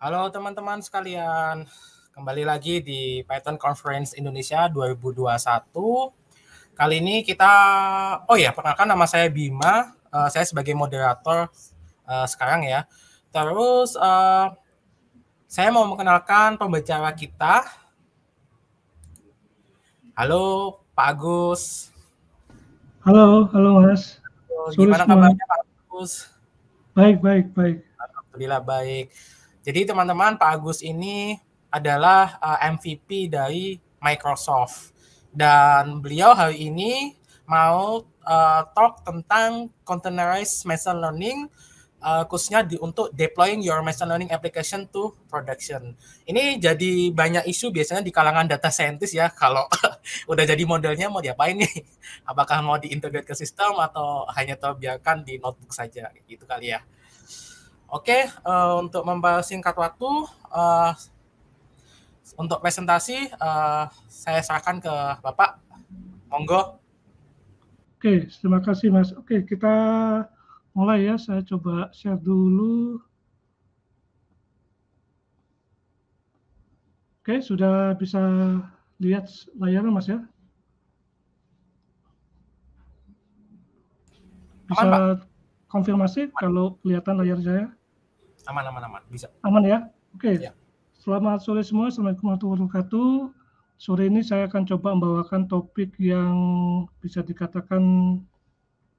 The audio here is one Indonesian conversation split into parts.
Halo teman-teman sekalian, kembali lagi di Python Conference Indonesia 2021. Kali ini kita, oh ya perkenalkan nama saya Bima, uh, saya sebagai moderator uh, sekarang ya. Terus uh, saya mau mengenalkan pembicara kita. Halo Pak Agus. Halo, halo Mas. Halo, gimana kabarnya Pak Agus? Baik, baik, baik. Alhamdulillah baik. Jadi teman-teman, Pak Agus ini adalah eh, MVP dari Microsoft dan beliau hari ini mau uh, talk tentang containerized machine learning uh, khususnya di, untuk deploying your machine learning application to production. Ini jadi banyak isu biasanya di kalangan data scientist ya kalau udah jadi modelnya mau diapain nih? Apakah mau diintegrate ke sistem atau hanya terbiarkan di notebook saja gitu kali ya. Oke, uh, untuk singkat waktu, uh, untuk presentasi uh, saya serahkan ke Bapak. Monggo. Oke, terima kasih Mas. Oke, kita mulai ya. Saya coba share dulu. Oke, sudah bisa lihat layarnya Mas ya? bisa Aman, konfirmasi kalau kelihatan layar saya? Aman, aman, aman. Bisa. Aman ya? Oke. Okay. Ya. Selamat sore semua. Assalamualaikum warahmatullahi wabarakatuh. Sore ini saya akan coba membawakan topik yang bisa dikatakan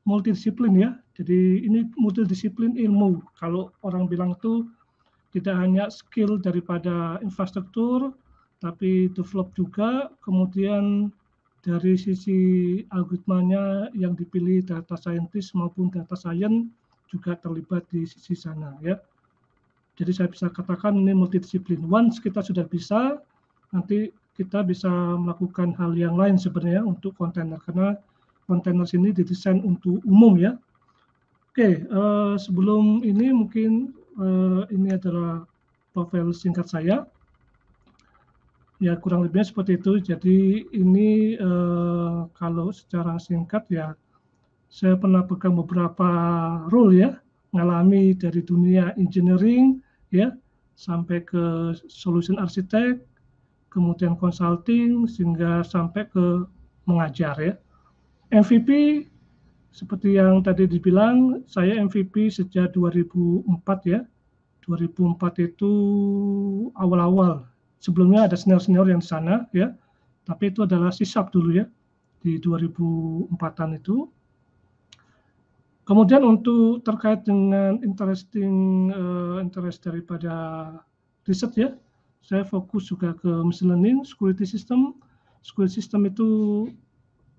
multidisiplin ya. Jadi ini multidisiplin ilmu. Kalau orang bilang itu tidak hanya skill daripada infrastruktur, tapi develop juga, kemudian dari sisi algoritmanya yang dipilih data scientist maupun data science juga terlibat di sisi sana ya. Jadi saya bisa katakan ini multidisiplin. Once kita sudah bisa, nanti kita bisa melakukan hal yang lain sebenarnya untuk kontainer karena kontainer sini didesain untuk umum ya. Oke, uh, sebelum ini mungkin uh, ini adalah profil singkat saya. Ya kurang lebihnya seperti itu. Jadi ini uh, kalau secara singkat ya saya pernah pegang beberapa role ya, ngalami dari dunia engineering, ya sampai ke solution arsitek, kemudian consulting sehingga sampai ke mengajar ya. MVP seperti yang tadi dibilang saya MVP sejak 2004 ya. 2004 itu awal-awal. Sebelumnya ada senior-senior yang di sana ya. Tapi itu adalah sisap dulu ya di 2004-an itu. Kemudian untuk terkait dengan interesting uh, interest daripada riset ya, saya fokus juga ke machine learning, security system. Security system itu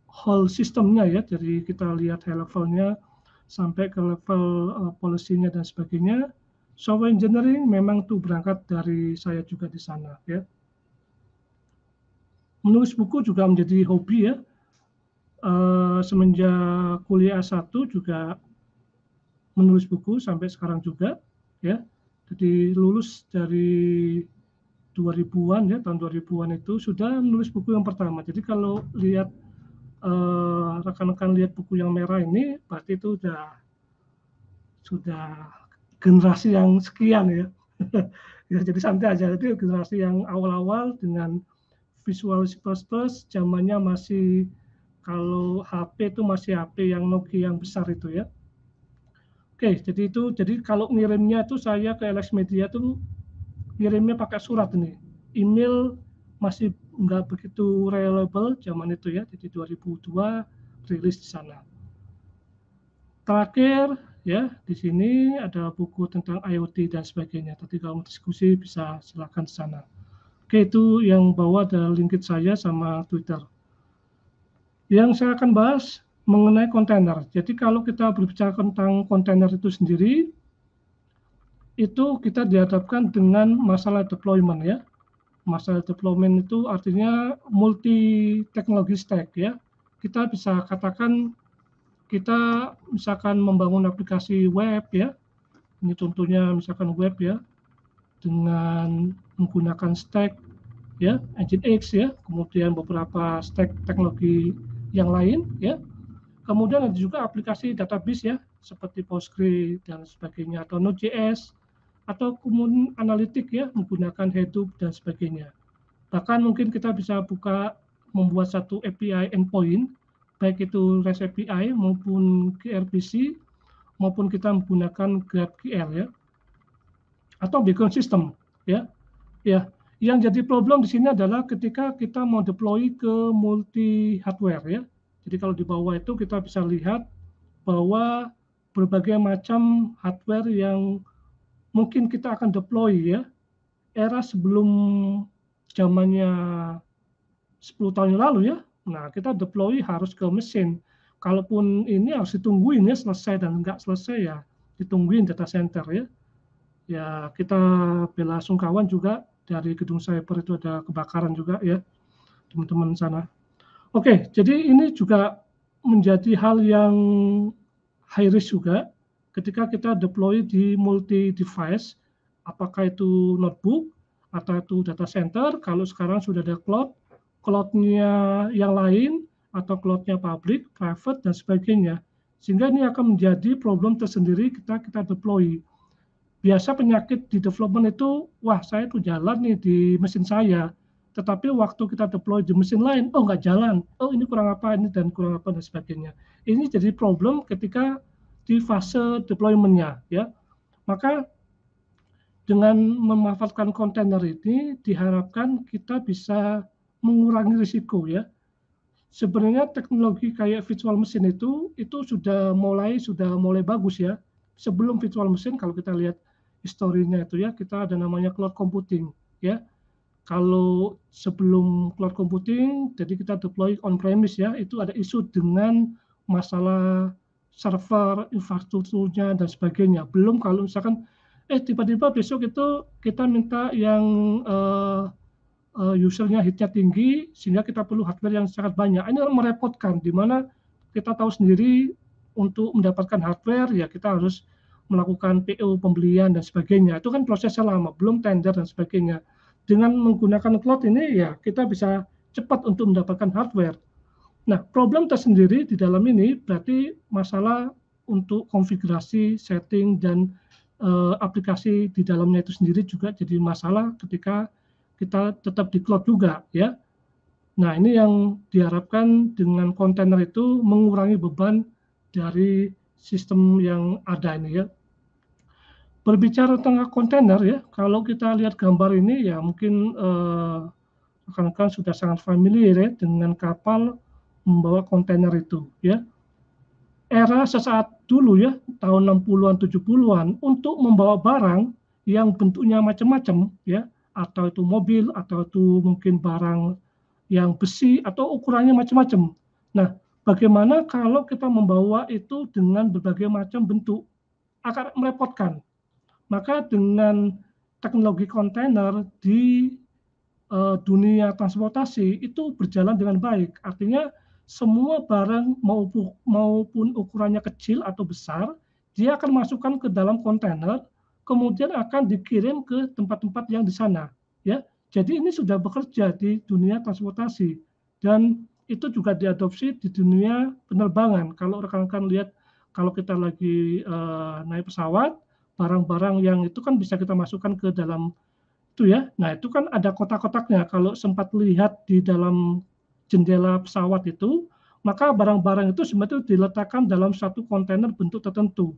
whole sistemnya ya, jadi kita lihat high levelnya sampai ke level uh, eh, polisinya dan sebagainya. Software engineering memang tuh berangkat dari saya juga di sana ya. Menulis buku juga menjadi hobi ya Eh, semenjak kuliah S1 juga menulis buku sampai sekarang juga ya. Jadi lulus dari 2000-an ya, tahun 2000-an itu sudah menulis buku yang pertama. Jadi kalau lihat eh, rekan-rekan uh, lihat buku yang merah ini berarti itu sudah sudah generasi yang sekian ya. ya jadi santai aja. Jadi generasi yang awal-awal dengan visual plus plus zamannya masih kalau HP itu masih HP yang Nokia yang besar itu ya. Oke, jadi itu jadi kalau ngirimnya itu saya ke LX Media itu ngirimnya pakai surat ini. Email masih nggak begitu reliable zaman itu ya, jadi 2002 rilis di sana. Terakhir ya di sini ada buku tentang IoT dan sebagainya. Tadi kalau diskusi bisa silakan di sana. Oke, itu yang bawa ada LinkedIn saya sama Twitter yang saya akan bahas mengenai kontainer. Jadi kalau kita berbicara tentang kontainer itu sendiri, itu kita dihadapkan dengan masalah deployment ya. Masalah deployment itu artinya multi teknologi stack ya. Kita bisa katakan kita misalkan membangun aplikasi web ya. Ini contohnya misalkan web ya dengan menggunakan stack ya, Nginx ya, kemudian beberapa stack teknologi yang lain ya. Kemudian ada juga aplikasi database ya seperti Postgre dan sebagainya atau Node.js atau Kumun analitik ya menggunakan Hadoop dan sebagainya. Bahkan mungkin kita bisa buka membuat satu API endpoint baik itu REST API maupun gRPC maupun kita menggunakan GraphQL ya atau Beacon System ya ya yang jadi problem di sini adalah ketika kita mau deploy ke multi hardware ya. Jadi kalau di bawah itu kita bisa lihat bahwa berbagai macam hardware yang mungkin kita akan deploy ya. Era sebelum zamannya 10 tahun yang lalu ya. Nah, kita deploy harus ke mesin. Kalaupun ini harus ditungguin ya selesai dan enggak selesai ya ditungguin data center ya. Ya, kita bela sungkawan juga dari gedung cyber itu ada kebakaran juga ya teman-teman sana. Oke, jadi ini juga menjadi hal yang high risk juga ketika kita deploy di multi device, apakah itu notebook atau itu data center, kalau sekarang sudah ada cloud, cloudnya yang lain atau cloudnya public, private dan sebagainya, sehingga ini akan menjadi problem tersendiri kita kita deploy biasa penyakit di development itu wah saya tuh jalan nih di mesin saya tetapi waktu kita deploy di mesin lain oh nggak jalan oh ini kurang apa ini dan kurang apa dan sebagainya ini jadi problem ketika di fase deployment-nya. ya maka dengan memanfaatkan kontainer ini diharapkan kita bisa mengurangi risiko ya sebenarnya teknologi kayak virtual mesin itu itu sudah mulai sudah mulai bagus ya sebelum virtual mesin kalau kita lihat historinya itu ya kita ada namanya cloud computing ya kalau sebelum cloud computing jadi kita deploy on premise ya itu ada isu dengan masalah server infrastrukturnya dan sebagainya belum kalau misalkan eh tiba-tiba besok itu kita minta yang uh, uh, usernya hitnya tinggi sehingga kita perlu hardware yang sangat banyak ini merepotkan di mana kita tahu sendiri untuk mendapatkan hardware ya kita harus melakukan PO pembelian dan sebagainya. Itu kan prosesnya lama, belum tender dan sebagainya. Dengan menggunakan cloud ini ya kita bisa cepat untuk mendapatkan hardware. Nah, problem tersendiri di dalam ini berarti masalah untuk konfigurasi, setting dan e, aplikasi di dalamnya itu sendiri juga jadi masalah ketika kita tetap di cloud juga ya. Nah, ini yang diharapkan dengan kontainer itu mengurangi beban dari sistem yang ada ini ya. Berbicara tentang kontainer ya, kalau kita lihat gambar ini ya mungkin eh, rekan-rekan eh, sudah sangat familiar ya dengan kapal membawa kontainer itu ya. Era sesaat dulu ya, tahun 60-an 70-an untuk membawa barang yang bentuknya macam-macam ya, atau itu mobil atau itu mungkin barang yang besi atau ukurannya macam-macam. Nah, Bagaimana kalau kita membawa itu dengan berbagai macam bentuk? Akan merepotkan. Maka dengan teknologi kontainer di uh, dunia transportasi itu berjalan dengan baik. Artinya semua barang maupun, maupun ukurannya kecil atau besar, dia akan masukkan ke dalam kontainer, kemudian akan dikirim ke tempat-tempat yang di sana. Ya, jadi ini sudah bekerja di dunia transportasi dan itu juga diadopsi di dunia penerbangan. Kalau rekan-rekan lihat, kalau kita lagi uh, naik pesawat, barang-barang yang itu kan bisa kita masukkan ke dalam itu ya. Nah itu kan ada kotak-kotaknya. Kalau sempat lihat di dalam jendela pesawat itu, maka barang-barang itu sebetulnya diletakkan dalam satu kontainer bentuk tertentu.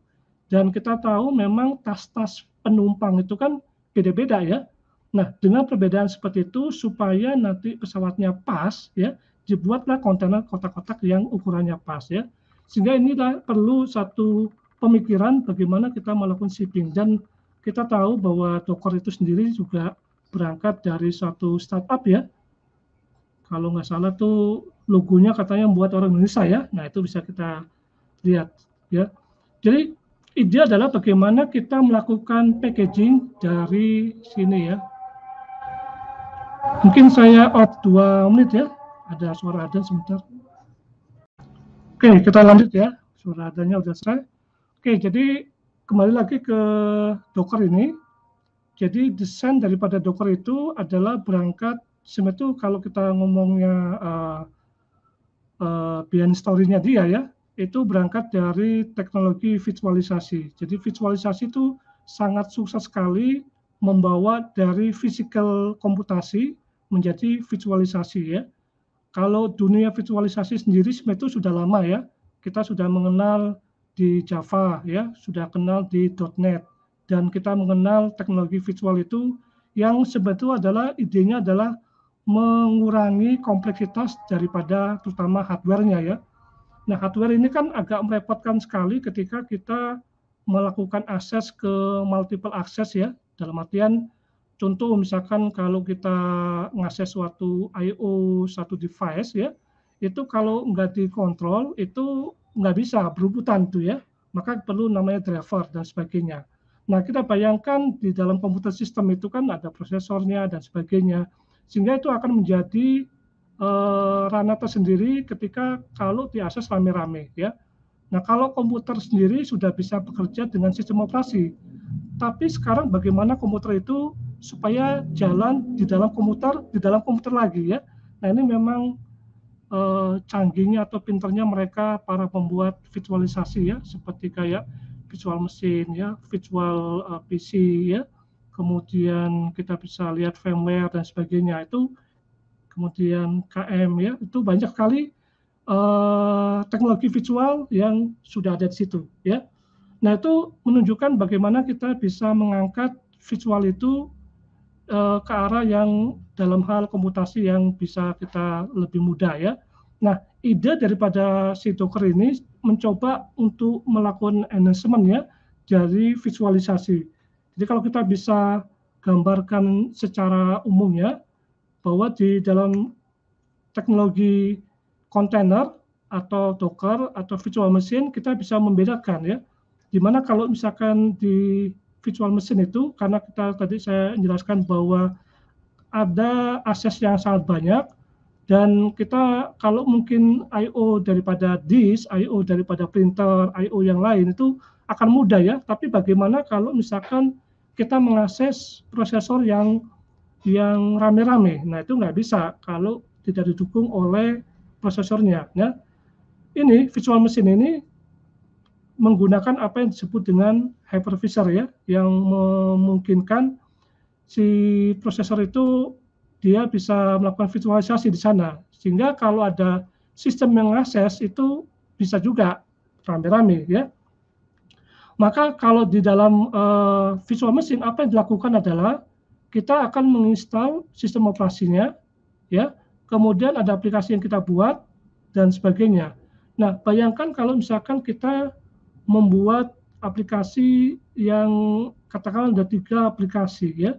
Dan kita tahu memang tas-tas penumpang itu kan beda-beda ya. Nah, dengan perbedaan seperti itu supaya nanti pesawatnya pas ya, dibuatlah kontainer kotak-kotak yang ukurannya pas ya. Sehingga ini perlu satu pemikiran bagaimana kita melakukan shipping dan kita tahu bahwa Docker itu sendiri juga berangkat dari satu startup ya. Kalau nggak salah tuh logonya katanya buat orang Indonesia ya. Nah, itu bisa kita lihat ya. Jadi ide adalah bagaimana kita melakukan packaging dari sini ya. Mungkin saya off 2 menit ya ada suara ada sebentar. Oke, kita lanjut ya. Suara adanya sudah selesai. Oke, jadi kembali lagi ke Docker ini. Jadi desain daripada Docker itu adalah berangkat sebenarnya kalau kita ngomongnya uh, uh, behind story-nya dia ya, itu berangkat dari teknologi visualisasi. Jadi visualisasi itu sangat sukses sekali membawa dari physical komputasi menjadi visualisasi ya. Kalau dunia visualisasi sendiri sebenarnya itu sudah lama ya. Kita sudah mengenal di Java ya, sudah kenal di .NET dan kita mengenal teknologi visual itu yang sebetulnya adalah idenya adalah mengurangi kompleksitas daripada terutama hardware-nya ya. Nah, hardware ini kan agak merepotkan sekali ketika kita melakukan akses ke multiple akses ya. Dalam artian Contoh misalkan kalau kita ngakses suatu I/O satu device ya, itu kalau nggak dikontrol itu nggak bisa berubutan tuh ya, maka perlu namanya driver dan sebagainya. Nah kita bayangkan di dalam komputer sistem itu kan ada prosesornya dan sebagainya, sehingga itu akan menjadi uh, ranah tersendiri ketika kalau diakses rame-rame ya. Nah kalau komputer sendiri sudah bisa bekerja dengan sistem operasi, tapi sekarang bagaimana komputer itu supaya jalan di dalam komputer, di dalam komputer lagi ya. Nah ini memang eh, canggihnya atau pinternya mereka para pembuat visualisasi ya, seperti kayak visual mesin ya, visual eh, PC ya, kemudian kita bisa lihat firmware dan sebagainya itu, kemudian KM ya, itu banyak kali eh, teknologi visual yang sudah ada di situ ya. Nah itu menunjukkan bagaimana kita bisa mengangkat visual itu uh, ke arah yang dalam hal komputasi yang bisa kita lebih mudah ya. Nah, ide daripada si Docker ini mencoba untuk melakukan enhancement ya dari visualisasi. Jadi kalau kita bisa gambarkan secara umum ya bahwa di dalam teknologi kontainer atau Docker atau virtual machine kita bisa membedakan ya. Dimana kalau misalkan di virtual mesin itu karena kita tadi saya jelaskan bahwa ada akses yang sangat banyak dan kita kalau mungkin I.O. daripada disk, I.O. daripada printer, I.O. yang lain itu akan mudah ya. Tapi bagaimana kalau misalkan kita mengakses prosesor yang yang rame-rame? Nah itu nggak bisa kalau tidak didukung oleh prosesornya. Ya. Ini visual mesin ini menggunakan apa yang disebut dengan hypervisor ya yang memungkinkan si prosesor itu dia bisa melakukan virtualisasi di sana sehingga kalau ada sistem yang akses itu bisa juga rame-rame ya maka kalau di dalam uh, visual mesin apa yang dilakukan adalah kita akan menginstal sistem operasinya ya kemudian ada aplikasi yang kita buat dan sebagainya nah bayangkan kalau misalkan kita membuat aplikasi yang katakanlah ada tiga aplikasi ya.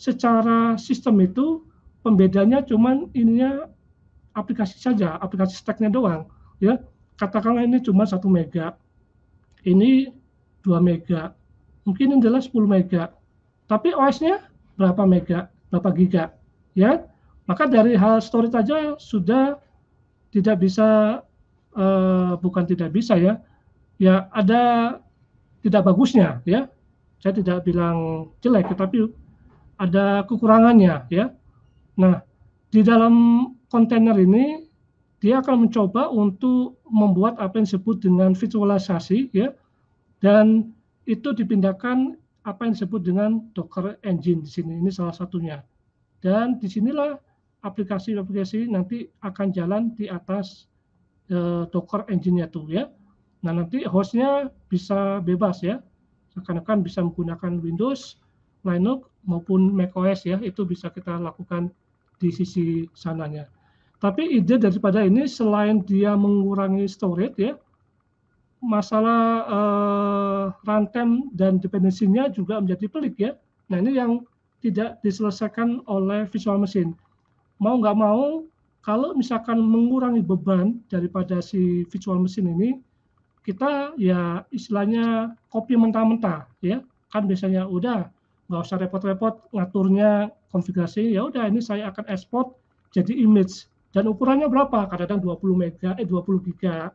Secara sistem itu pembedanya cuman ininya aplikasi saja, aplikasi stacknya doang ya. Katakanlah ini cuma satu mega, ini 2 mega, mungkin ini adalah 10 mega, tapi OS-nya berapa mega, berapa giga, ya. Maka dari hal storage aja sudah tidak bisa, uh, bukan tidak bisa ya, ya ada tidak bagusnya ya saya tidak bilang jelek tetapi ada kekurangannya ya nah di dalam kontainer ini dia akan mencoba untuk membuat apa yang disebut dengan visualisasi ya dan itu dipindahkan apa yang disebut dengan Docker Engine di sini ini salah satunya dan disinilah aplikasi-aplikasi nanti akan jalan di atas eh, Docker Engine-nya tuh ya Nah nanti hostnya bisa bebas ya, seakan-akan bisa menggunakan Windows, Linux maupun macOS ya, itu bisa kita lakukan di sisi sananya. Tapi ide daripada ini selain dia mengurangi storage ya, masalah eh, runtime dan dependensinya juga menjadi pelik ya. Nah ini yang tidak diselesaikan oleh visual machine. Mau nggak mau, kalau misalkan mengurangi beban daripada si visual machine ini, kita ya istilahnya kopi mentah-mentah ya kan biasanya udah nggak usah repot-repot ngaturnya konfigurasi ya udah ini saya akan ekspor jadi image dan ukurannya berapa kadang-kadang 20 mega eh 20 giga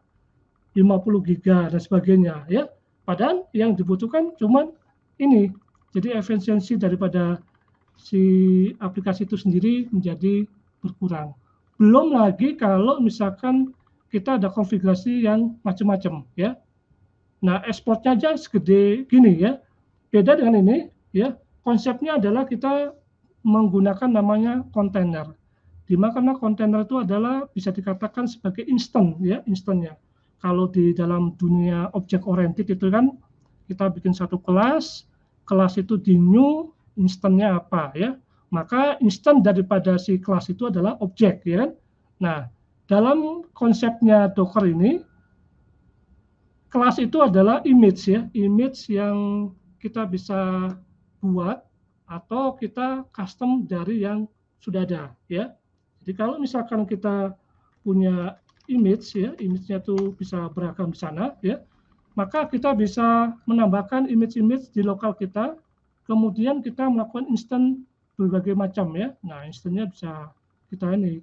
50 giga dan sebagainya ya padahal yang dibutuhkan cuman ini jadi efisiensi daripada si aplikasi itu sendiri menjadi berkurang belum lagi kalau misalkan kita ada konfigurasi yang macam-macam ya. Nah, ekspornya aja segede gini ya. Beda dengan ini ya. Konsepnya adalah kita menggunakan namanya kontainer. Di mana kontainer itu adalah bisa dikatakan sebagai instant ya, instannya. Kalau di dalam dunia objek oriented itu kan kita bikin satu kelas, kelas itu di new, instannya apa ya. Maka instan daripada si kelas itu adalah objek ya kan? Nah, dalam konsepnya Docker ini kelas itu adalah image ya, image yang kita bisa buat atau kita custom dari yang sudah ada ya. Jadi kalau misalkan kita punya image ya, image-nya tuh bisa beragam di sana ya. Maka kita bisa menambahkan image-image di lokal kita, kemudian kita melakukan instant berbagai macam ya. Nah, instantnya bisa kita ini.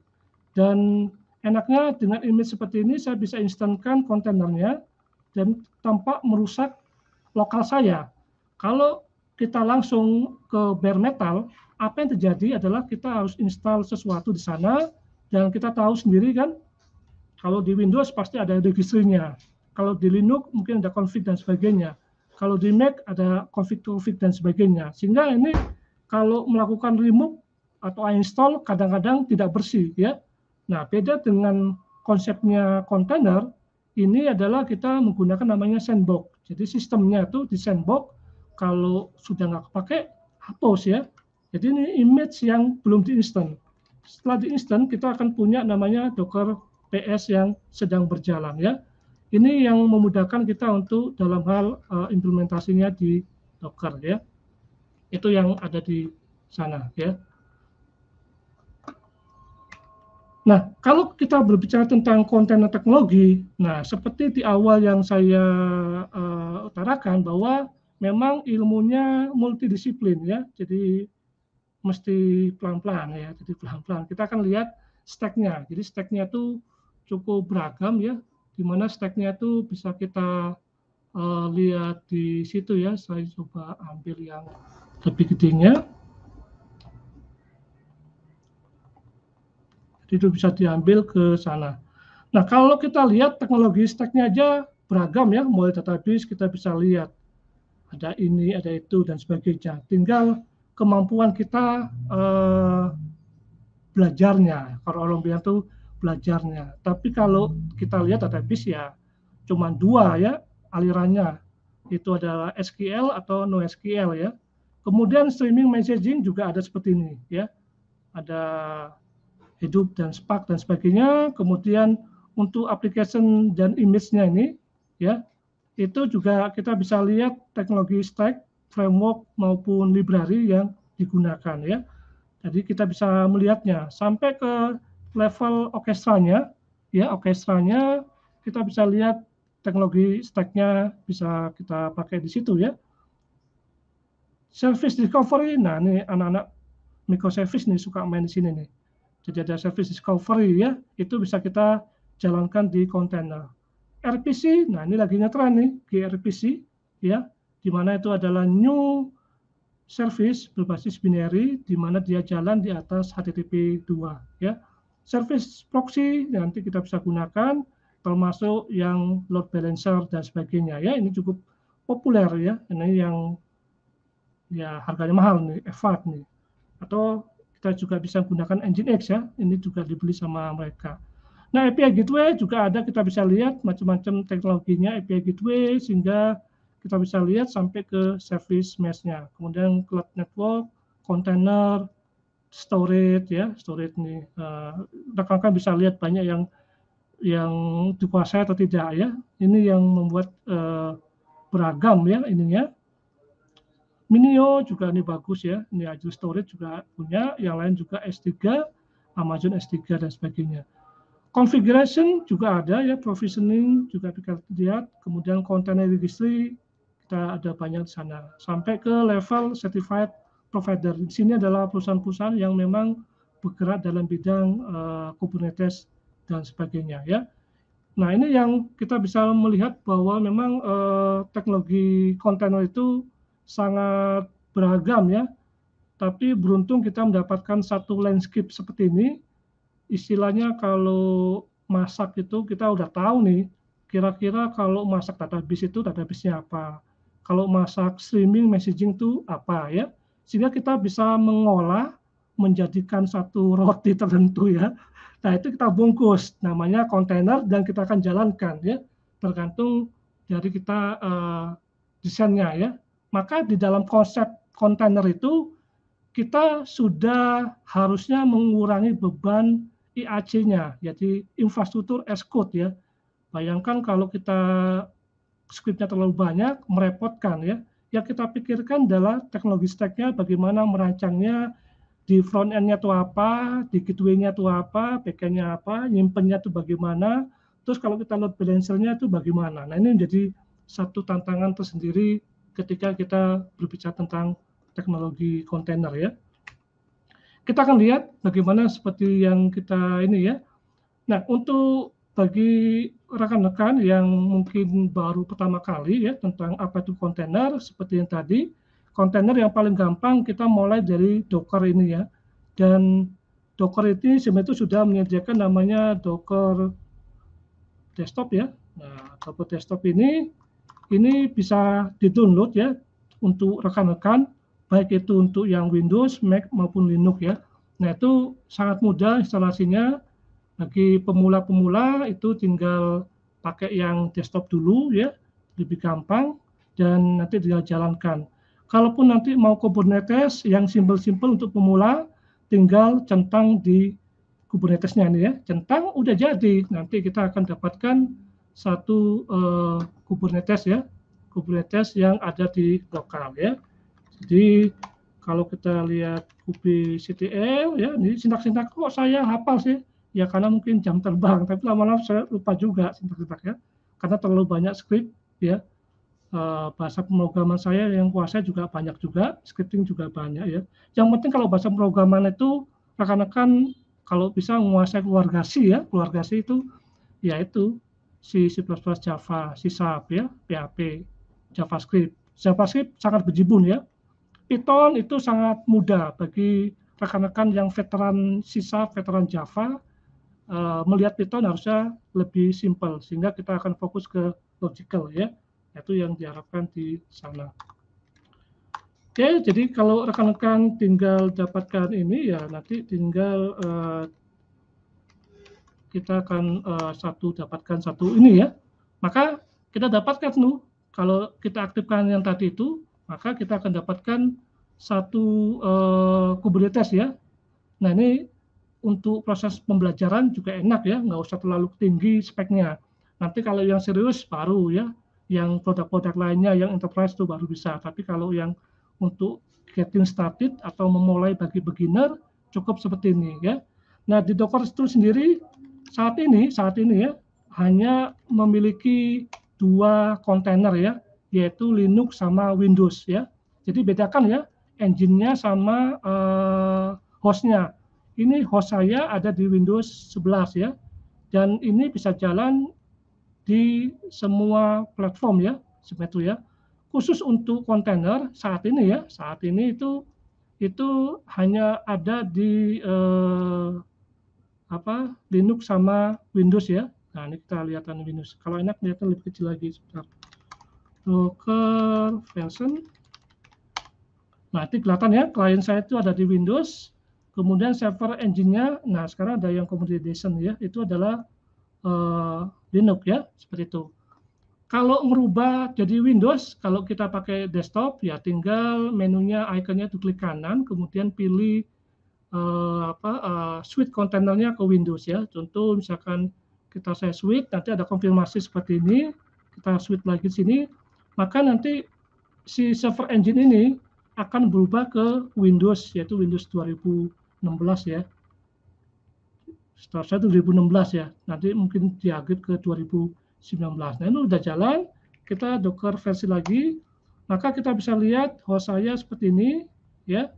Dan Enaknya dengan image seperti ini saya bisa instankan kontainernya dan tampak merusak lokal saya. Kalau kita langsung ke bare metal, apa yang terjadi adalah kita harus install sesuatu di sana dan kita tahu sendiri kan kalau di Windows pasti ada registrinya. Kalau di Linux mungkin ada config dan sebagainya. Kalau di Mac ada config-config dan sebagainya. Sehingga ini kalau melakukan remove atau install kadang-kadang tidak bersih ya Nah, beda dengan konsepnya kontainer, ini adalah kita menggunakan namanya sandbox. Jadi sistemnya itu di sandbox, kalau sudah nggak kepake, hapus ya. Jadi ini image yang belum diinstan. Setelah diinstan, kita akan punya namanya Docker PS yang sedang berjalan ya. Ini yang memudahkan kita untuk dalam hal uh, implementasinya di Docker ya. Itu yang ada di sana ya. Nah, kalau kita berbicara tentang konten dan teknologi, nah seperti di awal yang saya uh, utarakan bahwa memang ilmunya multidisiplin ya, jadi mesti pelan-pelan ya, jadi pelan-pelan. Kita akan lihat stack Jadi stack-nya itu cukup beragam ya, di mana stack-nya itu bisa kita uh, lihat di situ ya. Saya coba ambil yang lebih gedenya. itu bisa diambil ke sana. Nah, kalau kita lihat teknologi stack-nya aja beragam ya, mulai database kita bisa lihat ada ini, ada itu dan sebagainya. Tinggal kemampuan kita eh, belajarnya. Kalau orang bilang tuh belajarnya. Tapi kalau kita lihat database ya cuma dua ya alirannya. Itu adalah SQL atau NoSQL ya. Kemudian streaming messaging juga ada seperti ini ya. Ada hidup dan spark dan sebagainya kemudian untuk application dan image-nya ini ya itu juga kita bisa lihat teknologi stack framework maupun library yang digunakan ya jadi kita bisa melihatnya sampai ke level orkestranya ya orkestranya kita bisa lihat teknologi stack-nya bisa kita pakai di situ ya service discovery nah ini anak-anak microservice nih suka main di sini nih jadi ada service discovery ya, itu bisa kita jalankan di kontainer. RPC, nah ini lagi ngetren nih, gRPC, ya, di mana itu adalah new service berbasis binary, di mana dia jalan di atas HTTP 2, ya. Service proxy nanti kita bisa gunakan, termasuk yang load balancer dan sebagainya, ya. Ini cukup populer ya, ini yang ya harganya mahal nih, f nih. Atau kita juga bisa gunakan Nginx ya, ini juga dibeli sama mereka. Nah API Gateway juga ada, kita bisa lihat macam-macam teknologinya API Gateway, sehingga kita bisa lihat sampai ke service mesh-nya. Kemudian cloud network, container, storage ya, storage ini. Eh, rekan-rekan bisa lihat banyak yang yang dikuasai atau tidak ya. Ini yang membuat uh, beragam ya ininya Minio juga ini bagus ya, ini Azure Storage juga punya, yang lain juga S3, Amazon S3 dan sebagainya. Configuration juga ada ya, provisioning juga kita lihat, kemudian container registry kita ada banyak di sana. Sampai ke level certified provider. Di sini adalah perusahaan-perusahaan yang memang bergerak dalam bidang uh, Kubernetes dan sebagainya ya. Nah, ini yang kita bisa melihat bahwa memang uh, teknologi kontainer itu sangat beragam ya. Tapi beruntung kita mendapatkan satu landscape seperti ini. Istilahnya kalau masak itu kita udah tahu nih kira-kira kalau masak database itu database-nya apa. Kalau masak streaming messaging itu apa ya. Sehingga kita bisa mengolah menjadikan satu roti tertentu ya. Nah itu kita bungkus namanya kontainer dan kita akan jalankan ya tergantung dari kita uh, desainnya ya maka di dalam konsep kontainer itu kita sudah harusnya mengurangi beban IAC-nya, jadi infrastruktur as code ya. Bayangkan kalau kita scriptnya terlalu banyak, merepotkan ya. Yang kita pikirkan adalah teknologi stack-nya, bagaimana merancangnya, di front end-nya itu apa, di gateway-nya itu apa, backend-nya apa, nyimpennya itu bagaimana, terus kalau kita load balancer-nya itu bagaimana. Nah ini menjadi satu tantangan tersendiri ketika kita berbicara tentang teknologi kontainer ya. Kita akan lihat bagaimana seperti yang kita ini ya. Nah, untuk bagi rekan-rekan yang mungkin baru pertama kali ya tentang apa itu kontainer seperti yang tadi, kontainer yang paling gampang kita mulai dari Docker ini ya. Dan Docker ini sebenarnya itu sudah menyediakan namanya Docker desktop ya. Nah, Docker desktop ini ini bisa di-download ya untuk rekan-rekan baik itu untuk yang Windows, Mac maupun Linux ya. Nah, itu sangat mudah instalasinya. Bagi pemula-pemula itu tinggal pakai yang desktop dulu ya, lebih gampang dan nanti tinggal jalankan. Kalaupun nanti mau Kubernetes yang simpel-simpel untuk pemula, tinggal centang di Kubernetesnya ini ya. Centang udah jadi. Nanti kita akan dapatkan satu eh, Kubernetes ya, Kubernetes yang ada di lokal ya. Jadi kalau kita lihat kubectl ya, ini sintak-sintak kok saya hafal sih? Ya karena mungkin jam terbang, tapi lama-lama saya lupa juga sintak sintak ya, karena terlalu banyak script ya. Eh, bahasa pemrograman saya yang kuasa juga banyak juga, scripting juga banyak ya. Yang penting kalau bahasa pemrograman itu rekan-rekan kalau bisa menguasai keluarga C ya, keluarga C itu yaitu C, C++, Java, C Sharp, ya, PHP, JavaScript. JavaScript sangat berjibun ya. Python itu sangat mudah bagi rekan-rekan yang veteran sisa veteran Java, eh, melihat Python harusnya lebih simpel, sehingga kita akan fokus ke logical ya, itu yang diharapkan di sana. Oke, jadi kalau rekan-rekan tinggal dapatkan ini ya nanti tinggal uh, kita akan uh, satu dapatkan satu ini ya. Maka kita dapatkan nu kalau kita aktifkan yang tadi itu, maka kita akan dapatkan satu uh, Kubernetes ya. Nah ini untuk proses pembelajaran juga enak ya, nggak usah terlalu tinggi speknya. Nanti kalau yang serius baru ya, yang produk-produk lainnya yang enterprise itu baru bisa. Tapi kalau yang untuk getting started atau memulai bagi beginner cukup seperti ini ya. Nah di Docker itu sendiri saat ini saat ini ya hanya memiliki dua kontainer ya, yaitu Linux sama Windows ya. Jadi bedakan ya engine-nya sama uh, host-nya. Ini host saya ada di Windows 11 ya. Dan ini bisa jalan di semua platform ya, seperti itu ya. Khusus untuk kontainer saat ini ya, saat ini itu itu hanya ada di uh, apa Linux sama Windows ya. Nah, ini kita lihatan Windows. Kalau enak lihatnya lebih kecil lagi sebentar. Docker version. Nah, nanti kelihatan ya klien saya itu ada di Windows. Kemudian server engine-nya, nah sekarang ada yang Edition ya, itu adalah uh, Linux ya, seperti itu. Kalau merubah jadi Windows, kalau kita pakai desktop ya tinggal menunya ikonnya itu klik kanan, kemudian pilih uh, apa uh, switch kontainernya ke Windows ya. Contoh misalkan kita saya switch, nanti ada konfirmasi seperti ini, kita switch lagi di sini, maka nanti si server engine ini akan berubah ke Windows yaitu Windows 2016 ya. Start saya 2016 ya, nanti mungkin diupgrade ke 2019. Nah ini udah jalan, kita docker versi lagi, maka kita bisa lihat host saya seperti ini ya.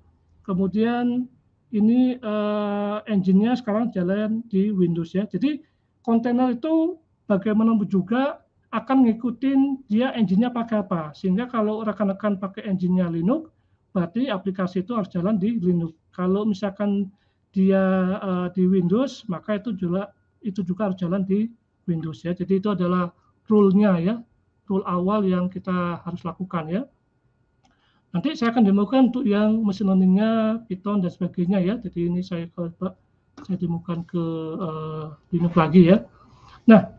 Kemudian ini uh, engine-nya sekarang jalan di Windows ya. Jadi kontainer itu bagaimanapun juga akan ngikutin dia engine-nya pakai apa. Sehingga kalau rekan-rekan pakai engine-nya Linux, berarti aplikasi itu harus jalan di Linux. Kalau misalkan dia uh, di Windows, maka itu juga itu juga harus jalan di Windows ya. Jadi itu adalah rule-nya ya, rule awal yang kita harus lakukan ya. Nanti saya akan demokan untuk yang mesin learningnya Python dan sebagainya ya. Jadi ini saya coba saya demokan ke uh, Linux lagi ya. Nah,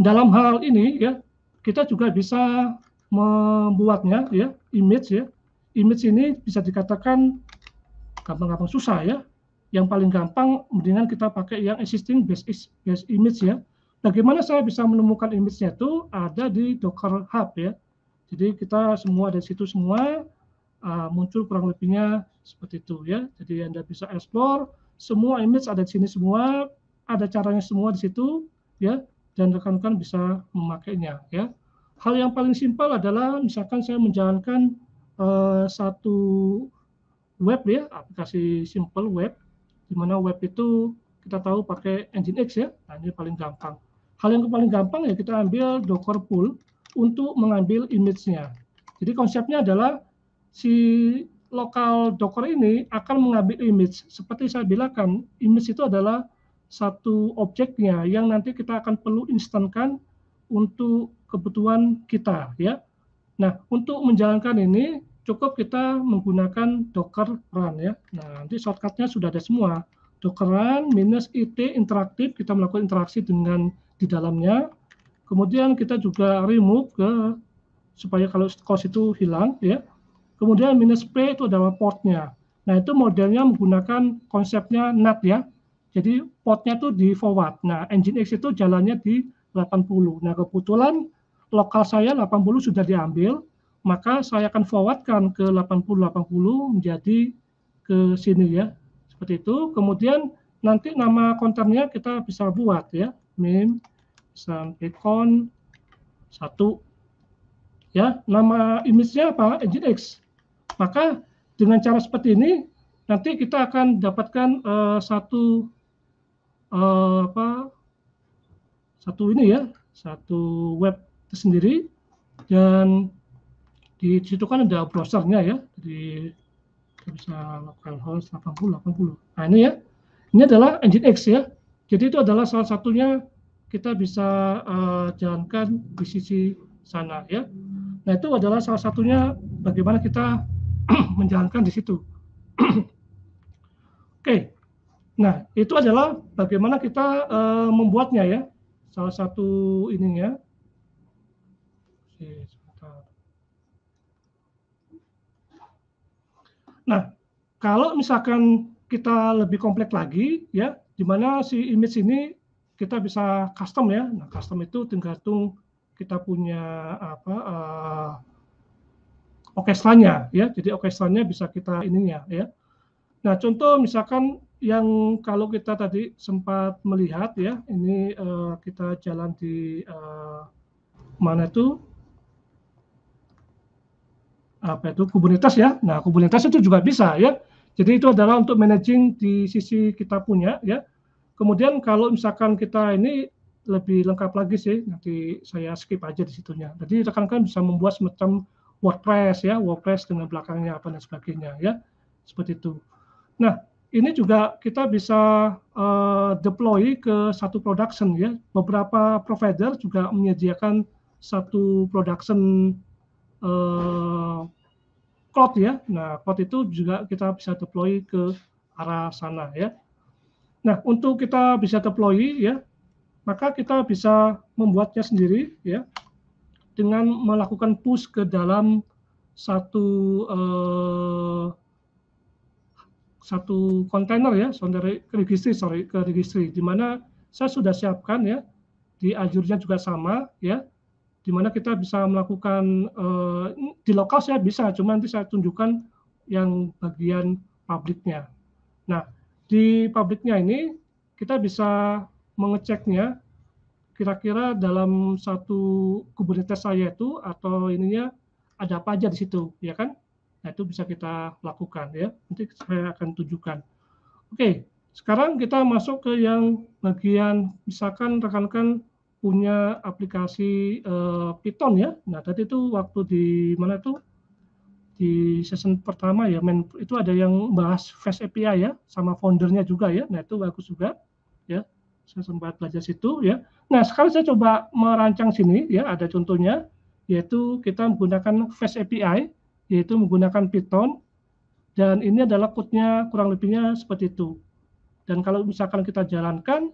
dalam hal ini ya kita juga bisa membuatnya ya image ya. Image ini bisa dikatakan gampang-gampang susah ya. Yang paling gampang mendingan kita pakai yang existing base, base image ya. Bagaimana saya bisa menemukan image-nya itu ada di Docker Hub ya jadi kita semua di situ semua uh, muncul kurang lebihnya seperti itu ya. Jadi Anda bisa explore semua image ada di sini semua, ada caranya semua di situ ya dan rekan-rekan bisa memakainya ya. Hal yang paling simpel adalah misalkan saya menjalankan uh, satu web ya, aplikasi simple web di mana web itu kita tahu pakai Nginx ya. Nah, ini paling gampang. Hal yang paling gampang ya kita ambil Docker pool untuk mengambil image-nya. Jadi konsepnya adalah si lokal Docker ini akan mengambil image. Seperti saya bilangkan, image itu adalah satu objeknya yang nanti kita akan perlu instankan untuk kebutuhan kita ya. Nah, untuk menjalankan ini cukup kita menggunakan docker run ya. Nah, nanti shortcutnya sudah ada semua. Docker run minus it interaktif kita melakukan interaksi dengan di dalamnya Kemudian kita juga remove ke supaya kalau cost itu hilang ya. Kemudian minus P itu adalah portnya. Nah itu modelnya menggunakan konsepnya NAT ya. Jadi portnya itu di forward. Nah engine X itu jalannya di 80. Nah kebetulan lokal saya 80 sudah diambil. Maka saya akan forwardkan ke 80-80 menjadi ke sini ya. Seperti itu. Kemudian nanti nama kontennya kita bisa buat ya. Meme sampai kon satu ya nama image-nya apa nginx maka dengan cara seperti ini nanti kita akan dapatkan uh, satu uh, apa satu ini ya satu web tersendiri dan di situ kan ada browsernya ya jadi kita bisa localhost 80 80 nah ini ya ini adalah nginx ya jadi itu adalah salah satunya kita bisa uh, jalankan di sisi sana ya. Nah itu adalah salah satunya bagaimana kita menjalankan di situ. Oke, okay. nah itu adalah bagaimana kita uh, membuatnya ya. Salah satu ininya. Nah, kalau misalkan kita lebih kompleks lagi ya, di mana si image ini kita bisa custom ya. Nah, custom itu tergantung kita punya apa uh, orkestranya ya. Jadi orkestranya bisa kita ininya ya. Nah, contoh misalkan yang kalau kita tadi sempat melihat ya, ini uh, kita jalan di uh, mana itu apa itu Kubernetes ya. Nah, Kubernetes itu juga bisa ya. Jadi itu adalah untuk managing di sisi kita punya ya Kemudian kalau misalkan kita ini lebih lengkap lagi sih, nanti saya skip aja di situnya. Jadi rekan-rekan bisa membuat semacam WordPress ya, WordPress dengan belakangnya apa dan sebagainya ya, seperti itu. Nah, ini juga kita bisa uh, deploy ke satu production ya. Beberapa provider juga menyediakan satu production uh, cloud ya. Nah, cloud itu juga kita bisa deploy ke arah sana ya. Nah, untuk kita bisa deploy ya, maka kita bisa membuatnya sendiri ya dengan melakukan push ke dalam satu eh, satu kontainer ya, sorry, ke registry, sorry, ke registry, di mana saya sudah siapkan ya, di Azure-nya juga sama ya, di mana kita bisa melakukan eh, di lokal saya bisa, cuma nanti saya tunjukkan yang bagian publiknya. Nah, di pabriknya ini kita bisa mengeceknya kira-kira dalam satu Kubernetes saya itu atau ininya ada apa aja di situ, ya kan? Nah, itu bisa kita lakukan ya. Nanti saya akan tunjukkan. Oke, sekarang kita masuk ke yang bagian misalkan rekan-rekan punya aplikasi uh, Python ya. Nah, tadi itu waktu di mana tuh di season pertama ya main itu ada yang bahas Fast API ya sama foundernya juga ya nah itu bagus juga ya saya sempat belajar situ ya nah sekarang saya coba merancang sini ya ada contohnya yaitu kita menggunakan Fast API yaitu menggunakan Python dan ini adalah kodenya kurang lebihnya seperti itu dan kalau misalkan kita jalankan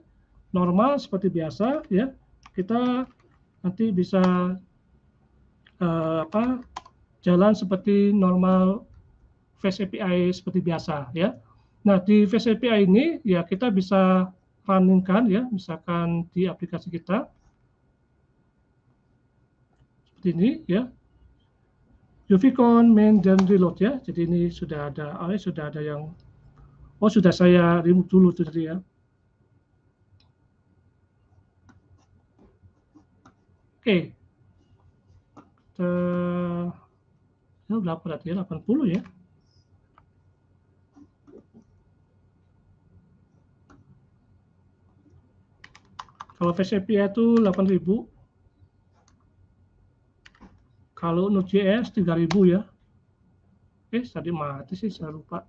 normal seperti biasa ya kita nanti bisa uh, apa jalan seperti normal Face API seperti biasa ya. Nah di Face API ini ya kita bisa runningkan ya misalkan di aplikasi kita seperti ini ya. Uficon main dan reload ya. Jadi ini sudah ada, oh, sudah ada yang oh sudah saya remove dulu tadi ya. Oke. Okay. Ini udah oh, berarti 80 ya, ya. Kalau VCPA itu 8000. Kalau Node.js 3000 ya. Eh, tadi mati sih, saya lupa.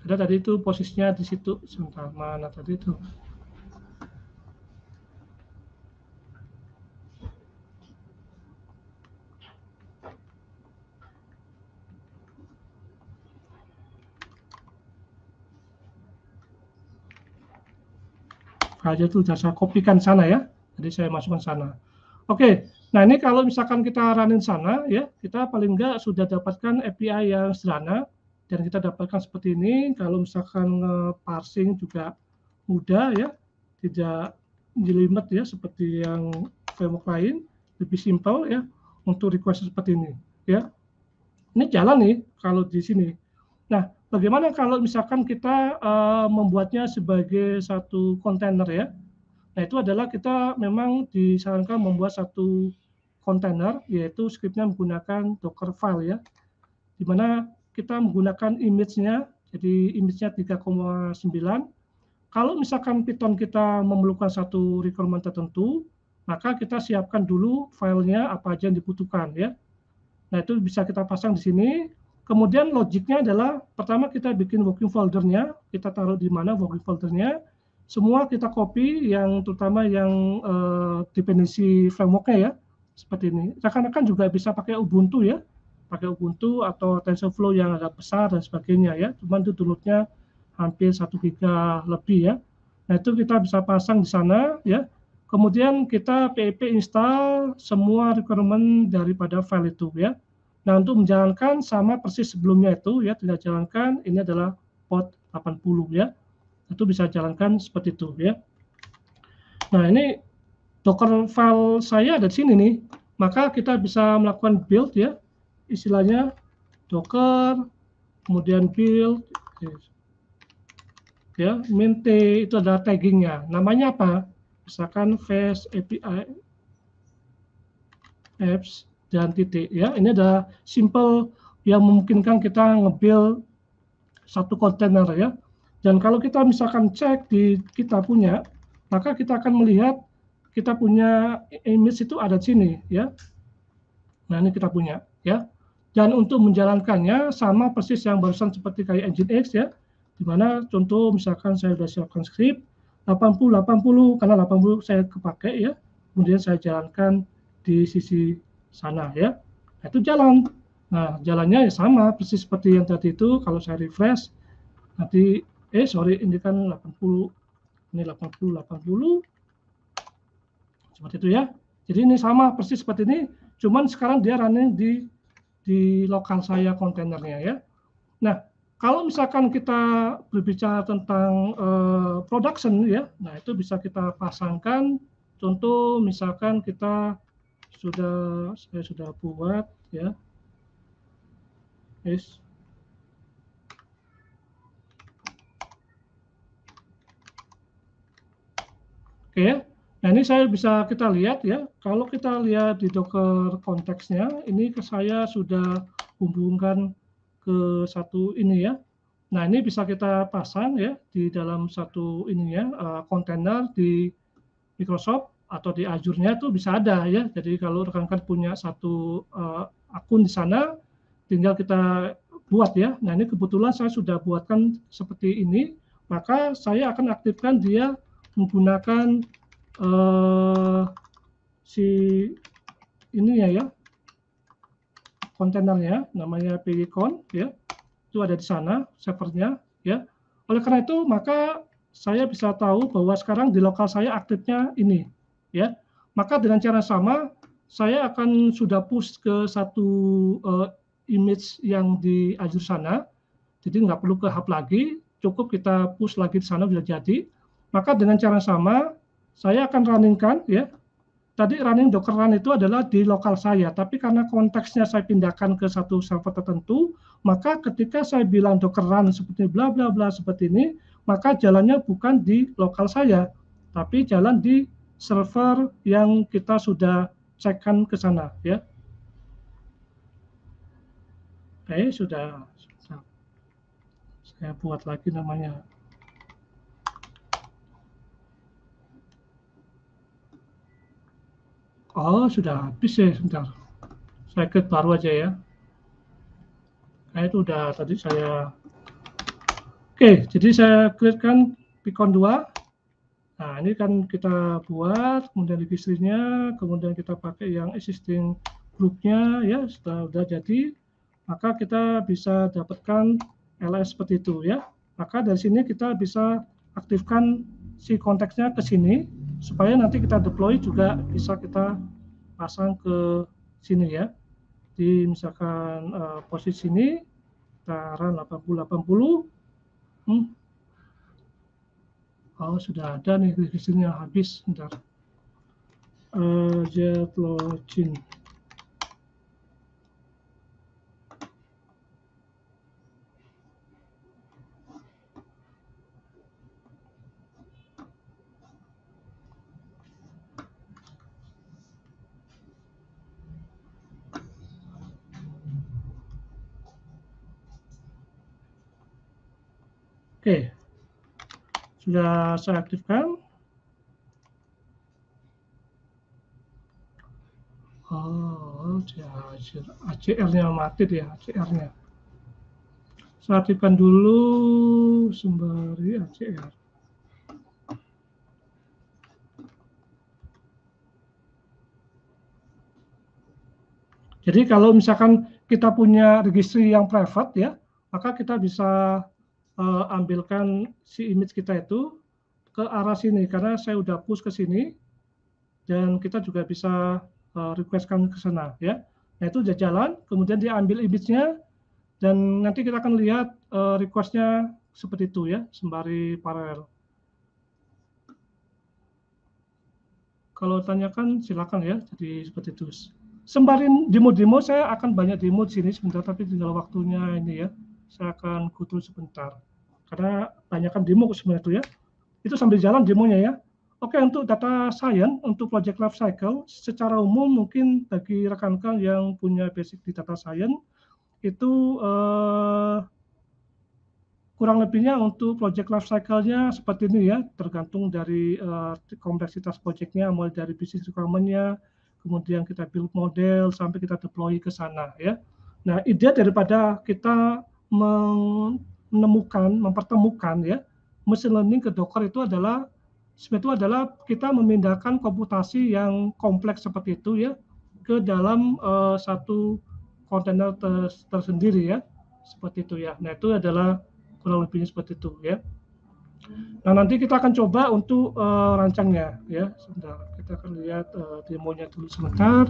Karena tadi itu posisinya di situ. Sebentar, mana tadi itu? Raja itu sudah saya kopikan sana ya. Jadi saya masukkan sana. Oke, nah ini kalau misalkan kita runin sana ya, kita paling enggak sudah dapatkan API yang sederhana dan kita dapatkan seperti ini. Kalau misalkan eh, parsing juga mudah ya, tidak jelimet ya seperti yang framework lain, lebih simpel ya untuk request seperti ini ya. Ini jalan nih kalau di sini. Nah, Bagaimana kalau misalkan kita uh, membuatnya sebagai satu kontainer ya? Nah itu adalah kita memang disarankan membuat satu kontainer yaitu scriptnya menggunakan Docker file ya, Di mana kita menggunakan image-nya, jadi image-nya 3,9. Kalau misalkan Python kita memerlukan satu requirement tertentu, maka kita siapkan dulu filenya apa aja yang dibutuhkan ya. Nah itu bisa kita pasang di sini. Kemudian logiknya adalah pertama kita bikin working foldernya, kita taruh di mana working foldernya. Semua kita copy yang terutama yang eh, definisi frameworknya ya, seperti ini. Rekan-rekan juga bisa pakai Ubuntu ya, pakai Ubuntu atau TensorFlow yang agak besar dan sebagainya ya. Cuman itu downloadnya hampir satu giga lebih ya. Nah itu kita bisa pasang di sana ya. Kemudian kita PIP install semua requirement daripada file itu ya. Nah, untuk menjalankan sama persis sebelumnya itu ya tidak jalankan ini adalah pot 80 ya. Itu bisa jalankan seperti itu ya. Nah, ini Docker file saya ada di sini nih. Maka kita bisa melakukan build ya. Istilahnya Docker kemudian build ya minte itu adalah taggingnya namanya apa misalkan face API apps dan titik ya ini ada simple yang memungkinkan kita ngebuild satu kontainer ya dan kalau kita misalkan cek di kita punya maka kita akan melihat kita punya image itu ada di sini ya nah ini kita punya ya dan untuk menjalankannya sama persis yang barusan seperti kayak engine X ya dimana contoh misalkan saya sudah siapkan script 80 80 karena 80 saya kepakai ya kemudian saya jalankan di sisi sana ya. Nah, itu jalan. Nah, jalannya ya sama persis seperti yang tadi itu kalau saya refresh nanti eh sorry ini kan 80 ini 80 80 seperti itu ya. Jadi ini sama persis seperti ini, cuman sekarang dia running di di lokal saya kontainernya ya. Nah, kalau misalkan kita berbicara tentang uh, production ya, nah itu bisa kita pasangkan contoh misalkan kita sudah saya sudah buat ya is oke okay. Ya. nah ini saya bisa kita lihat ya kalau kita lihat di docker konteksnya ini ke saya sudah hubungkan ke satu ini ya nah ini bisa kita pasang ya di dalam satu ini ya eh, kontainer uh, di Microsoft atau di Azure-nya tuh bisa ada ya. Jadi kalau rekan-rekan punya satu uh, akun di sana, tinggal kita buat ya. Nah ini kebetulan saya sudah buatkan seperti ini, maka saya akan aktifkan dia menggunakan uh, si ini ya ya namanya pgcon ya itu ada di sana servernya ya oleh karena itu maka saya bisa tahu bahwa sekarang di lokal saya aktifnya ini ya maka dengan cara sama saya akan sudah push ke satu uh, image yang di Azure sana jadi nggak perlu ke hub lagi cukup kita push lagi di sana sudah jadi maka dengan cara sama saya akan runningkan ya tadi running docker run itu adalah di lokal saya tapi karena konteksnya saya pindahkan ke satu server tertentu maka ketika saya bilang docker run seperti bla bla bla seperti ini maka jalannya bukan di lokal saya tapi jalan di server yang kita sudah cekkan ke sana ya. Oke, sudah, sudah. Saya buat lagi namanya. Oh, sudah habis ya, sebentar. Saya ke baru aja ya. Nah, itu udah tadi saya... Oke, jadi saya klikkan Picon 2 ini kan kita buat, kemudian registrinya, kemudian kita pakai yang existing grupnya, ya sudah, sudah jadi, maka kita bisa dapatkan LS seperti itu ya. Maka dari sini kita bisa aktifkan si konteksnya ke sini supaya nanti kita deploy juga bisa kita pasang ke sini ya. Di misalkan uh, posisi ini, kita 80 80. Hmm, Oh, sudah ada nih requisition habis. Bentar. Uh, eh, jet login. sudah saya aktifkan. Oh, ACR-nya mati ya, ACR-nya. Saya aktifkan dulu sembari ACR. Jadi kalau misalkan kita punya registry yang private ya, maka kita bisa uh, ambilkan si image kita itu ke arah sini karena saya udah push ke sini dan kita juga bisa uh, requestkan ke sana ya. Nah itu udah jalan, kemudian dia ambil image-nya dan nanti kita akan lihat uh, eh, request seperti itu ya, sembari paralel. Kalau tanyakan silakan ya, jadi seperti itu. Sembari demo-demo saya akan banyak demo di sini sebentar tapi tinggal waktunya ini ya saya akan kutul sebentar. Karena tanyakan demo sebenarnya itu ya. Itu sambil jalan demonya ya. Oke, untuk data science, untuk project life cycle, secara umum mungkin bagi rekan-rekan yang punya basic di data science, itu eh, kurang lebihnya untuk project life cycle-nya seperti ini ya, tergantung dari eh, kompleksitas project mulai dari bisnis requirement-nya, kemudian kita build model, sampai kita deploy ke sana ya. Nah, ide daripada kita menemukan, mempertemukan ya machine learning ke Docker itu adalah itu adalah kita memindahkan komputasi yang kompleks seperti itu ya ke dalam uh, satu kontainer tersendiri ya seperti itu ya. Nah itu adalah kurang lebihnya seperti itu ya. Nah nanti kita akan coba untuk uh, rancangnya ya. Sebentar kita akan lihat uh, demonya dulu sebentar.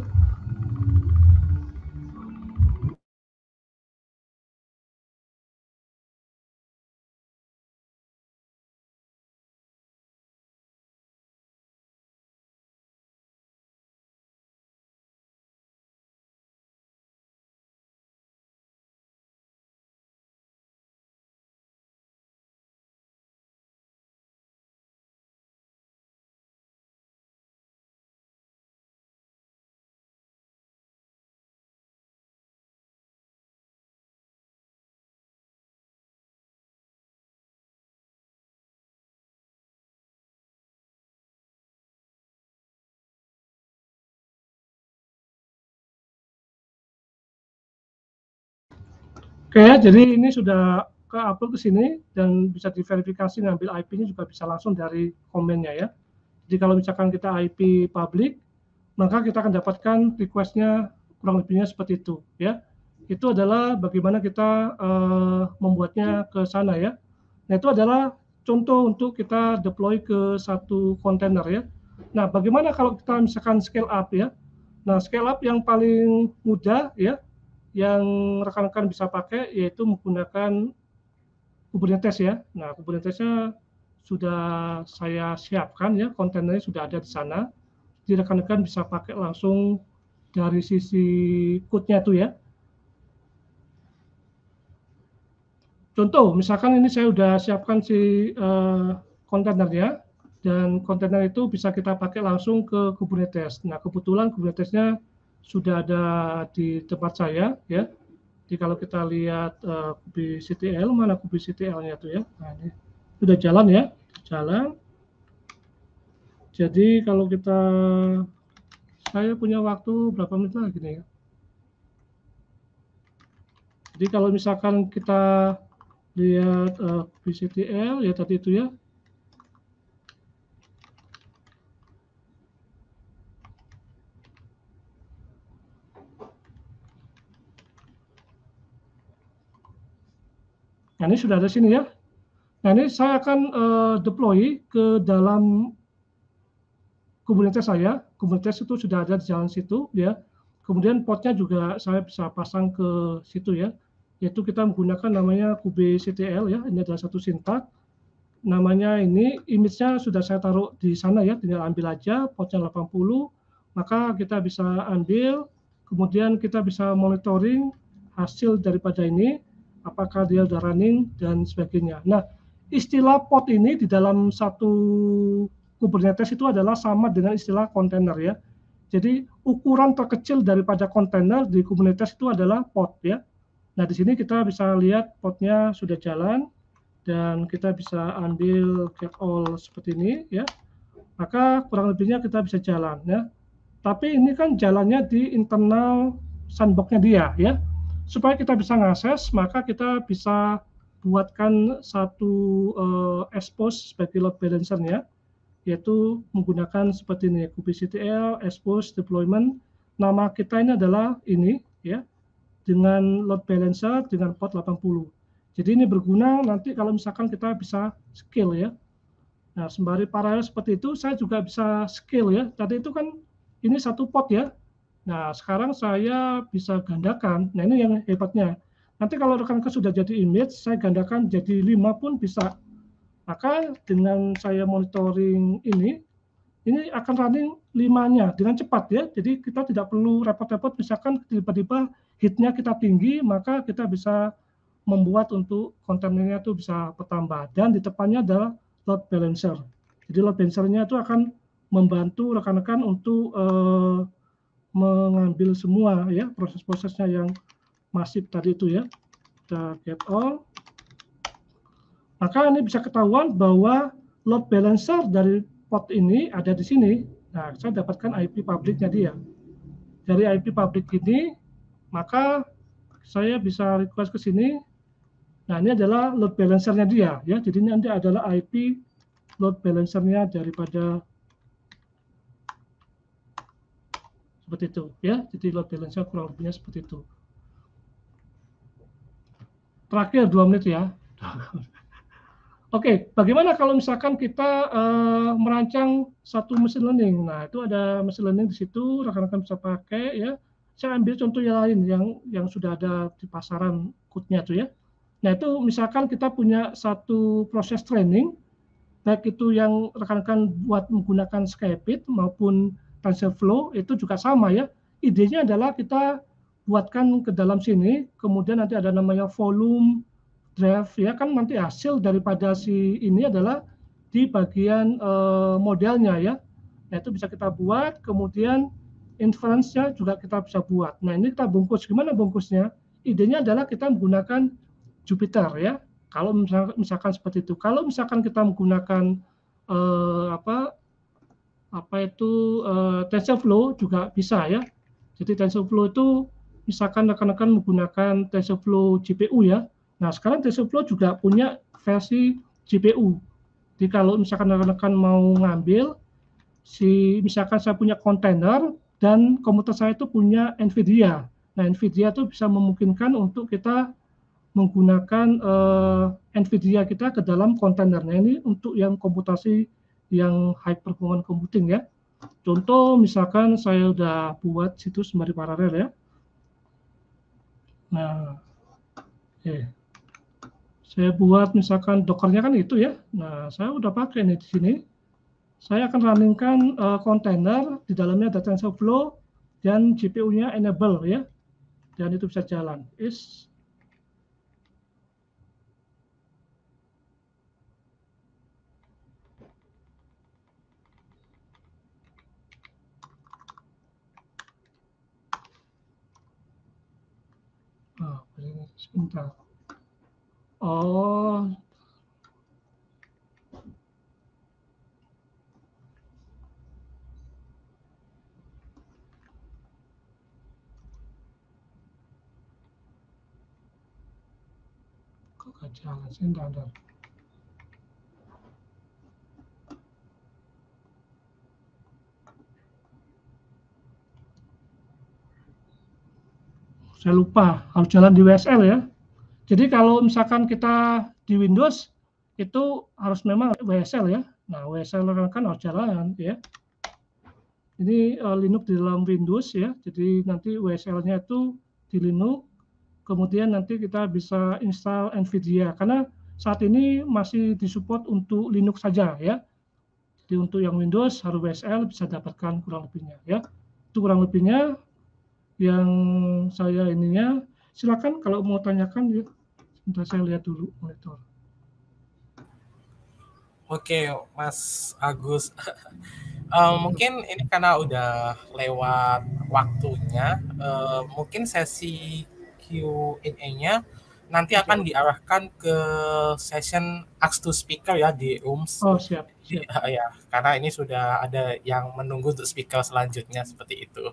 Oke, jadi ini sudah ke upload ke sini dan bisa diverifikasi ngambil IP-nya juga bisa langsung dari komennya ya. Jadi kalau misalkan kita IP public, maka kita akan dapatkan request-nya kurang lebihnya seperti itu ya. Itu adalah bagaimana kita uh, membuatnya ke sana ya. Nah, itu adalah contoh untuk kita deploy ke satu kontainer ya. Nah, bagaimana kalau kita misalkan scale up ya? Nah, scale up yang paling mudah ya yang rekan-rekan bisa pakai yaitu menggunakan Kubernetes ya. Nah, Kubernetesnya sudah saya siapkan ya, kontennya sudah ada di sana. Jadi rekan-rekan bisa pakai langsung dari sisi code-nya tuh ya. Contoh, misalkan ini saya sudah siapkan si uh, ya, dan kontainer itu bisa kita pakai langsung ke Kubernetes. Nah, kebetulan Kubernetes-nya sudah ada di tempat saya ya. Jadi kalau kita lihat uh, eh, CTL mana ctl nya tuh ya. Nah, ini sudah jalan ya, jalan. Jadi kalau kita saya punya waktu berapa menit lagi nih ya. Jadi kalau misalkan kita lihat uh, eh, CTL ya tadi itu ya Nah, ini sudah ada sini ya. Nah, ini saya akan uh, deploy ke dalam Kubernetes saya. Kubernetes itu sudah ada di jalan situ ya. Kemudian potnya juga saya bisa pasang ke situ ya. Yaitu kita menggunakan namanya kubectl ya. Ini adalah satu sintak. Namanya ini image-nya sudah saya taruh di sana ya. Tinggal ambil aja potnya 80. Maka kita bisa ambil. Kemudian kita bisa monitoring hasil daripada ini apakah dia udah running dan sebagainya. Nah, istilah pod ini di dalam satu Kubernetes itu adalah sama dengan istilah kontainer ya. Jadi ukuran terkecil daripada kontainer di Kubernetes itu adalah pod ya. Nah, di sini kita bisa lihat podnya sudah jalan dan kita bisa ambil get all seperti ini ya. Maka kurang lebihnya kita bisa jalan ya. Tapi ini kan jalannya di internal sandboxnya dia ya supaya kita bisa ngakses maka kita bisa buatkan satu uh, eh, expose sebagai load balancer ya yaitu menggunakan seperti ini kubectl expose deployment nama kita ini adalah ini ya dengan load balancer dengan port 80 jadi ini berguna nanti kalau misalkan kita bisa scale ya nah sembari paralel seperti itu saya juga bisa scale ya tadi itu kan ini satu pot ya Nah, sekarang saya bisa gandakan. Nah, ini yang hebatnya. Nanti kalau rekan rekan sudah jadi image, saya gandakan jadi 5 pun bisa. Maka dengan saya monitoring ini, ini akan running 5-nya dengan cepat ya. Jadi kita tidak perlu repot-repot, misalkan tiba-tiba hitnya kita tinggi, maka kita bisa membuat untuk kontennya itu bisa bertambah. Dan di depannya adalah load balancer. Jadi load balancernya itu akan membantu rekan-rekan untuk eh, mengambil semua ya proses-prosesnya yang masif tadi itu ya. Kita get all. Maka ini bisa ketahuan bahwa load balancer dari pot ini ada di sini. Nah, saya dapatkan IP publiknya dia. Dari IP publik ini, maka saya bisa request ke sini. Nah, ini adalah load balancernya dia ya. Jadi nanti adalah IP load balancernya daripada seperti itu ya jadi load balance-nya kurang lebihnya seperti itu terakhir dua menit ya oke bagaimana kalau misalkan kita uh, merancang satu mesin learning nah itu ada mesin learning di situ rekan-rekan bisa pakai ya saya ambil contoh yang lain yang yang sudah ada di pasaran code-nya tuh ya nah itu misalkan kita punya satu proses training baik itu yang rekan-rekan buat menggunakan Skype maupun transfer flow itu juga sama ya. Idenya adalah kita buatkan ke dalam sini, kemudian nanti ada namanya volume drive ya kan nanti hasil daripada si ini adalah di bagian uh, modelnya ya. Nah, itu bisa kita buat, kemudian inference-nya juga kita bisa buat. Nah, ini kita bungkus. Gimana bungkusnya? Idenya adalah kita menggunakan Jupiter ya. Kalau misalkan, misalkan seperti itu. Kalau misalkan kita menggunakan uh, apa apa itu uh, eh, TensorFlow juga bisa ya. Jadi TensorFlow itu misalkan rekan-rekan menggunakan TensorFlow GPU ya. Nah, sekarang TensorFlow juga punya versi GPU. Jadi kalau misalkan rekan-rekan mau ngambil si misalkan saya punya kontainer dan komputer saya itu punya NVIDIA. Nah, NVIDIA itu bisa memungkinkan untuk kita menggunakan uh, NVIDIA kita ke dalam kontainernya ini untuk yang komputasi yang high performance computing ya. Contoh misalkan saya udah buat situs sembari paralel ya. Nah, oke. Saya buat misalkan dokernya kan itu ya. Nah, saya udah pakai nih di sini. Saya akan runningkan uh, container di dalamnya ada TensorFlow dan GPU-nya enable ya. Dan itu bisa jalan. Is sebentar. Oh, kok gak jalan sih, enggak ada. saya lupa harus jalan di WSL ya. Jadi kalau misalkan kita di Windows itu harus memang WSL ya. Nah WSL kan, kan harus jalan ya. Ini uh, Linux di dalam Windows ya. Jadi nanti WSL-nya itu di Linux. Kemudian nanti kita bisa install NVIDIA karena saat ini masih disupport untuk Linux saja ya. Jadi untuk yang Windows harus WSL bisa dapatkan kurang lebihnya ya. Itu kurang lebihnya yang saya ininya silakan kalau mau tanyakan ya sebentar saya lihat dulu monitor. Oke, Mas Agus. uh, mungkin ini karena udah lewat waktunya, uh, mungkin sesi Q&A-nya nanti akan diarahkan ke session ask to speaker ya di UMS. Oh siap. siap. ya, karena ini sudah ada yang menunggu untuk speaker selanjutnya seperti itu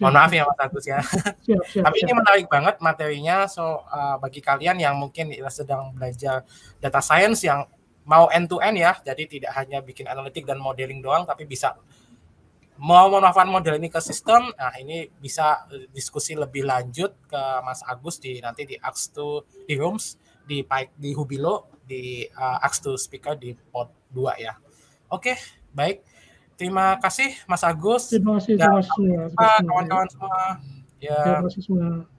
mohon maaf ya Mas Agus ya. Tapi ini menarik banget materinya. So uh, bagi kalian yang mungkin ya sedang belajar data science yang mau end to end ya, jadi tidak hanya bikin analitik dan modeling doang, tapi bisa mau memanfaatkan model ini ke sistem. Nah ini bisa uh, diskusi lebih lanjut ke Mas Agus di nanti di Aks2 di Rooms di di Hubilo di uh, 2 Speaker di Pod 2 ya. Oke, okay, baik. Terima kasih Mas Agus. Terima kasih, ya, terima kasih. Kawan-kawan semua. Ya. Terima kasih semua.